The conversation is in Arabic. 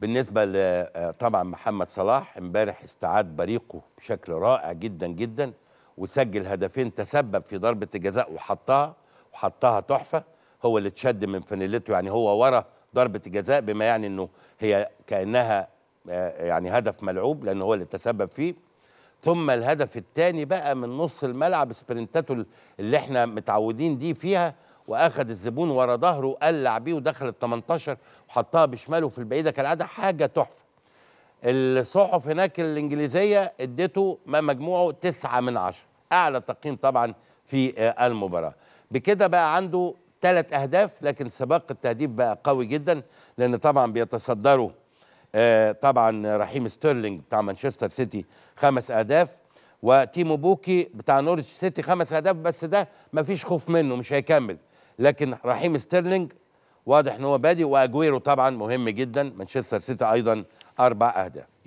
بالنسبه آه، طبعا محمد صلاح امبارح استعاد بريقه بشكل رائع جدا جدا وسجل هدفين تسبب في ضربه الجزاء وحطها وحطها تحفه هو اللي اتشد من فانيلته يعني هو ورا ضربه الجزاء بما يعني انه هي كانها آه، يعني هدف ملعوب لان هو اللي تسبب فيه ثم الهدف الثاني بقى من نص الملعب سبرنتاته اللي احنا متعودين دي فيها واخد الزبون ورا ظهره وقلع بيه ودخل ال 18 وحطها بشماله في البعيده كالعاده حاجه تحفه. الصحف هناك الانجليزيه اديته مجموعه 9 من 10 اعلى تقييم طبعا في آه، المباراه. بكده بقى عنده ثلاث اهداف لكن سباق التهديف بقى قوي جدا لان طبعا بيتصدروا آه، طبعا رحيم ستيرلينج بتاع مانشستر سيتي خمس اهداف وتيمو بوكي بتاع نورتش سيتي خمس اهداف بس ده مفيش خوف منه مش هيكمل لكن رحيم ستيرلينج واضح ان هو بادئ واجويرو طبعا مهم جدا مانشستر سيتي ايضا اربع اهداف